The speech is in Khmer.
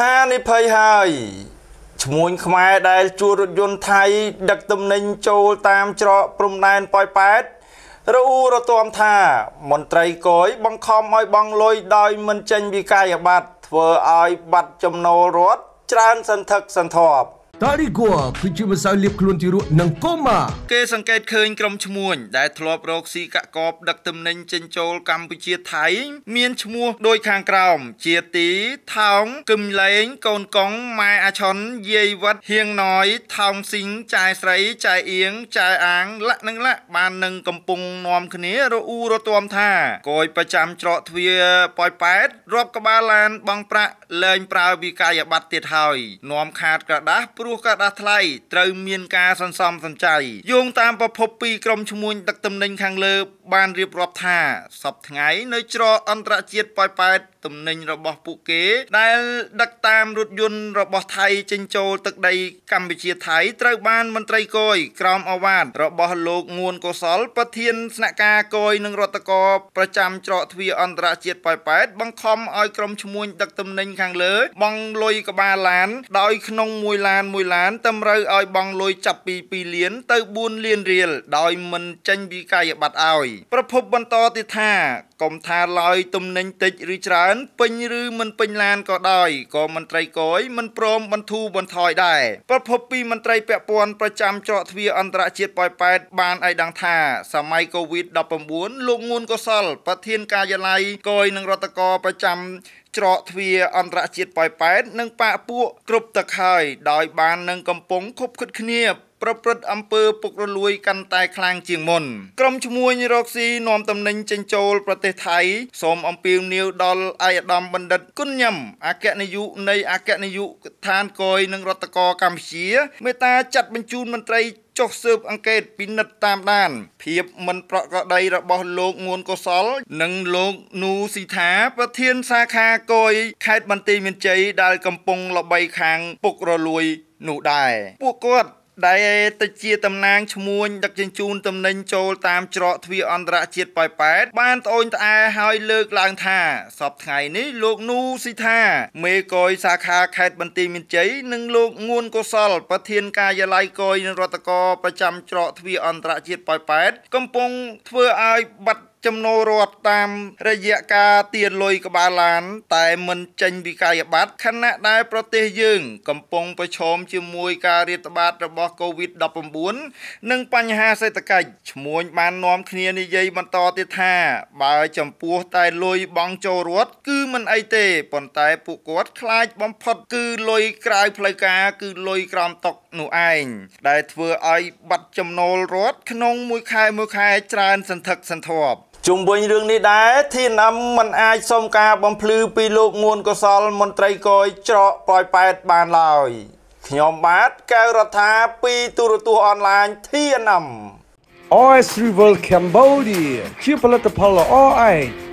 ហានិភ័យហើយឈ្មួញខ្មែរដែលជួលរថយន្តថៃដឹកទំនិញចូលតាមច្រកព្រំដែនប៉ោយប៉ែតរអ៊ូរទាំថា មន្ត្រីកយបង្ខំឲ្យបង់លុយដោយ មិនចេញវិក័យប័ត្រធ្វើឲ្យបាត់ចំណូលរដ្ឋច្រើនសន្ធឹកសន្ធាប់តារីហ្គួគឺជាម្សៅលាបខ្លួនទីរក់និងកូម៉ាគេសង្កេតឃើញក្រុមឈ្មួញដែលធ្លាប់រកស៊ីកាក់កបដឹកទំនិញចិញ្ចូលកម្ពុជាថៃ មានឈ្មោះដូចខាងក្រោមជាទីថោងគឹមលេងកូនកងម៉ែអាឆុនយាយវត្តហៀងណ້ອຍថោងស៊ីងចែស្រីចែអៀងចែអាងលៈនិងលៈបាននឹងកំពុងនាំគ្នារអ៊ូរទាំថាកយប្រចាំច្រកទ្វារប៉ោយប៉ែតរាប់ក្បាលឡានបងប្រាក់លែងប្រើវិកាយប័ត្រទៀតហើយនាំខាតក្រដាស់ព្រោះរស់ការដាស់ថ្លៃត្រូវមានការសន្សំសំចៃយោងតាមប្រភពពីក្រមឈ្មួញដឹកតំណែងខាងលើបានរៀបរាប់ថាសពថ្ងៃ នៅច្រកអន្តរជាតិប៉ោយប៉ែតទំនិញរបស់ពួកគេ ដែល ដឹកតាមរថយន្តរបស់ថៃ ចេញចូលទឹកដីកម្ពុជាថៃត្រូវបាន មន្ត្រីគយក្រមអវ៉ាតរបស់លោកងួនកុសលប្រធានស្នាក់ការគយនិងរដ្ឋកោប្រចាំច្រកទ្វារអន្តរជាតិប៉ោយប៉ែតបង្ខំឲ្យក្រុមឈ្មួញដឹកទំនិញខាងលើ បង់លុយក្បាលឡាន ដោយក្នុងមួយឡានមួយឡាន តម្រូវឲ្យ បង់លុយចាប់ពី2លានទៅ4លានរៀលដោយមិនចេញពីកាយប័ត្រឲ្យប្រភពបន្តទៀតថាកុំថាឡើយទំនិញតិចឬច្រើនពេញឬមិនពេញឡានក៏ដោយក៏មន្ត្រីកយមិនព្រមបន្ធូរបន្ថយដែរប្រភពពីមន្ត្រីពាក់ព័ន្ធប្រចាំ ច្រកទ្វារអន្តរជាតិប៉ោយប៉ែតបានឲ្យដឹងថាសម័យកូវីដ19លោកងួនកុសលប្រធានការិយាល័យកយនិងរដ្ឋកោប្រចាំច្រកទ្វារអន្តរជាតិប៉ោយប៉ែតនិងប៉ាពួកគ្រប់ទឹកហើយ ដោយបាននឹងកំពុងគប់គិតគ្នាប្រព្រឹត្តអំពើពុករលួយកាន់តែខ្លាំងជាងមុនក្រុមឈ្មួញរកស៊ីនាំតំណែងចិញ្ចូលប្រទេសថៃសូមអំពាវនាវដល់អាយដាមបណ្ឌិត គុណញឹមអគ្គនាយកនៃអគ្គនាយកដ្ឋានកយនិងរដ្ឋកោកម្ពុជា មេត្តាចាត់បញ្ជូនមន្ត្រីចុះស៊ើបអង្កេតពិនិត្យតាមដានភាពមិនប្រក្រតីរបស់លោកងួនកុសល និងលោកនូស៊ីថាប្រធានសាខាកយខេត្តបន្ទាយមានជ័យដែលកំពុងលបីខាងពុករលួយនោះដែរពួកគាត់ដែលទៅជាតំណាងឈ្មួញដឹកជញ្ជូនទំនិញចូលតាមច្រកទ្វារអន្តរជាតិប៉ោយប៉ែតបានត្អូញត្អែហើយលើកឡើងថាសពថ្ងៃនេះលោកនូស៊ីថា មេកយសាខាខេត្តបន្ទាយមានជ័យនិងលោកងួនកុសល ប្រធានការិយាល័យកយនឹងរដ្ឋកោប្រចាំច្រកទ្វារអន្តរជាតិប៉ោយប៉ែត កំពុង ធ្វើឲ្យបាត់ចំណូលរដ្ឋតាមរយៈការទារលុយក្បាលឡានតែមិនចេញពីកាយប័ត្រខណៈដែលប្រទេសយើងកំពុងប្រឈមជាមួយការរាតត្បាតរបស់ COVID-19 និងបញ្ហាសេដ្ឋកិច្ចឈ្មួញបាននាំគ្នានិយាយបន្តទៀតថា បើចំពោះតែលុយបង់ចូលរដ្ឋគឺមិនអីទេប៉ុន្តែពួកគាត់ខ្លាចបំផុតគឺលុយក្រៅផ្លូវការគឺលុយក្រោមតុកនោះឯងដែលធ្វើឲ្យបាត់ចំណូលរដ្ឋក្នុងមួយខែមួយខែច្រើនសន្ធឹកសន្ធាប់ជុំវិញរឿងនេះដែរ TNM មិនអាចសុំការបំភ្លឺពីលោកងួនកសល មន្ត្រីកយច្រកប៉ោយប៉ែតបានឡើយខ្ញុំបាទកៅរដ្ឋាពីទូរទស្សន៍អនឡាញ TNM OS Rival Cambodia ជាផលិតផលល្អឯង